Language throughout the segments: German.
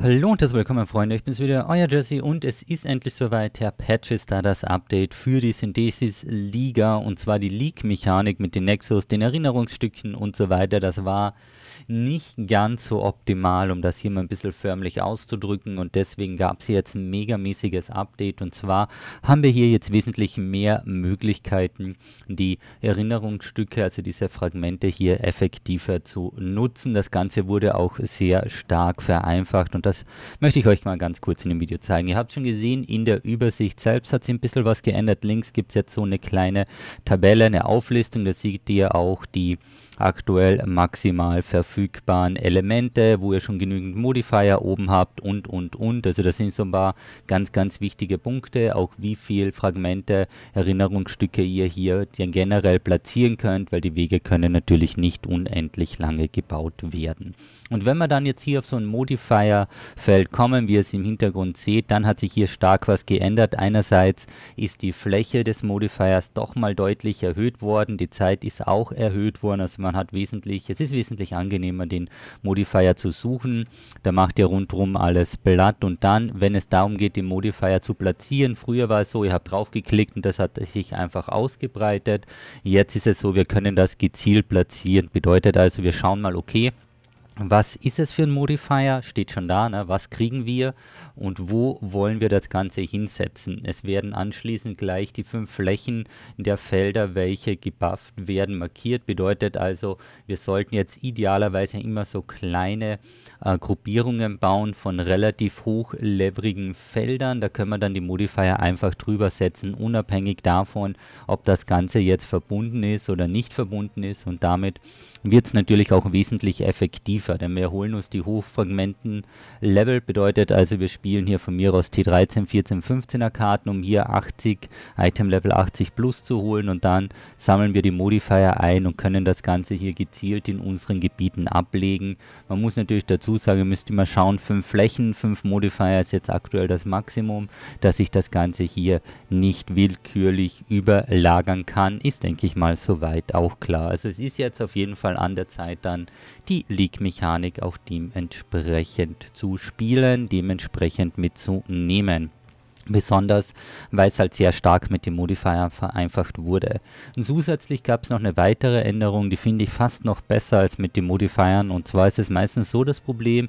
Hallo und herzlich willkommen, Freunde. Ich bin's wieder, euer Jesse und es ist endlich soweit. Herr Patch ist da das Update für die Synthesis Liga und zwar die leak mechanik mit den Nexus, den Erinnerungsstückchen und so weiter. Das war nicht ganz so optimal, um das hier mal ein bisschen förmlich auszudrücken und deswegen gab es jetzt ein megamäßiges Update und zwar haben wir hier jetzt wesentlich mehr Möglichkeiten, die Erinnerungsstücke, also diese Fragmente hier effektiver zu nutzen. Das Ganze wurde auch sehr stark vereinfacht und das möchte ich euch mal ganz kurz in dem Video zeigen. Ihr habt schon gesehen, in der Übersicht selbst hat sich ein bisschen was geändert. Links gibt es jetzt so eine kleine Tabelle, eine Auflistung. Da seht ihr auch die aktuell maximal verfügbaren Elemente, wo ihr schon genügend Modifier oben habt und, und, und. Also das sind so ein paar ganz, ganz wichtige Punkte, auch wie viele Fragmente, Erinnerungsstücke ihr hier generell platzieren könnt, weil die Wege können natürlich nicht unendlich lange gebaut werden. Und wenn man dann jetzt hier auf so einen Modifier Feld kommen, wie ihr es im Hintergrund seht, dann hat sich hier stark was geändert. Einerseits ist die Fläche des Modifiers doch mal deutlich erhöht worden, die Zeit ist auch erhöht worden, also man hat wesentlich, es ist wesentlich angenehmer, den Modifier zu suchen. Da macht ihr rundherum alles blatt und dann, wenn es darum geht, den Modifier zu platzieren, früher war es so, ihr habt drauf geklickt und das hat sich einfach ausgebreitet. Jetzt ist es so, wir können das gezielt platzieren, bedeutet also, wir schauen mal, okay, was ist es für ein Modifier? Steht schon da, ne? was kriegen wir und wo wollen wir das Ganze hinsetzen? Es werden anschließend gleich die fünf Flächen der Felder, welche gebufft werden, markiert. Bedeutet also, wir sollten jetzt idealerweise immer so kleine äh, Gruppierungen bauen von relativ hochleverigen Feldern. Da können wir dann die Modifier einfach drüber setzen, unabhängig davon, ob das Ganze jetzt verbunden ist oder nicht verbunden ist. Und damit wird es natürlich auch wesentlich effektiver denn Wir holen uns die Hochfragmenten Level, bedeutet also, wir spielen hier von mir aus T13, 14, 15er Karten, um hier 80, Item Level 80 plus zu holen und dann sammeln wir die Modifier ein und können das Ganze hier gezielt in unseren Gebieten ablegen. Man muss natürlich dazu sagen, ihr müsst immer schauen, 5 Flächen, 5 Modifier ist jetzt aktuell das Maximum, dass ich das Ganze hier nicht willkürlich überlagern kann, ist denke ich mal soweit auch klar. Also es ist jetzt auf jeden Fall an der Zeit dann, die League-Mechanik Mechanik auch dementsprechend zu spielen, dementsprechend mitzunehmen. Besonders, weil es halt sehr stark mit dem Modifier vereinfacht wurde. Und zusätzlich gab es noch eine weitere Änderung, die finde ich fast noch besser als mit den Modifiern. Und zwar ist es meistens so das Problem,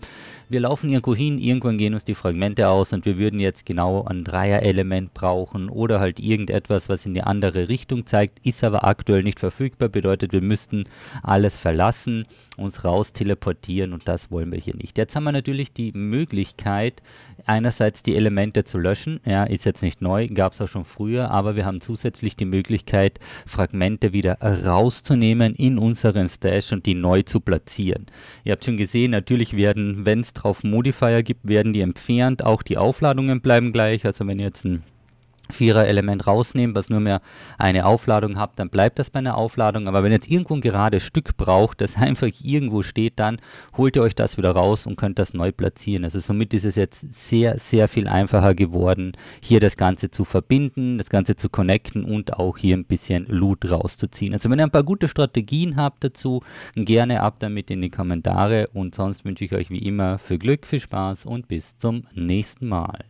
wir laufen irgendwo hin, irgendwann gehen uns die Fragmente aus und wir würden jetzt genau ein Dreierelement brauchen oder halt irgendetwas, was in die andere Richtung zeigt, ist aber aktuell nicht verfügbar, bedeutet wir müssten alles verlassen, uns raus teleportieren und das wollen wir hier nicht. Jetzt haben wir natürlich die Möglichkeit, einerseits die Elemente zu löschen, ja, ist jetzt nicht neu, gab es auch schon früher, aber wir haben zusätzlich die Möglichkeit, Fragmente wieder rauszunehmen in unseren Stash und die neu zu platzieren. Ihr habt schon gesehen, natürlich werden, wenn es drauf Modifier gibt, werden die entfernt, auch die Aufladungen bleiben gleich, also wenn ihr jetzt ein Vierer-Element rausnehmen, was nur mehr eine Aufladung habt, dann bleibt das bei einer Aufladung. Aber wenn jetzt irgendwo ein gerades Stück braucht, das einfach irgendwo steht, dann holt ihr euch das wieder raus und könnt das neu platzieren. Also somit ist es jetzt sehr, sehr viel einfacher geworden, hier das Ganze zu verbinden, das Ganze zu connecten und auch hier ein bisschen Loot rauszuziehen. Also wenn ihr ein paar gute Strategien habt dazu, gerne ab damit in die Kommentare und sonst wünsche ich euch wie immer viel Glück, viel Spaß und bis zum nächsten Mal.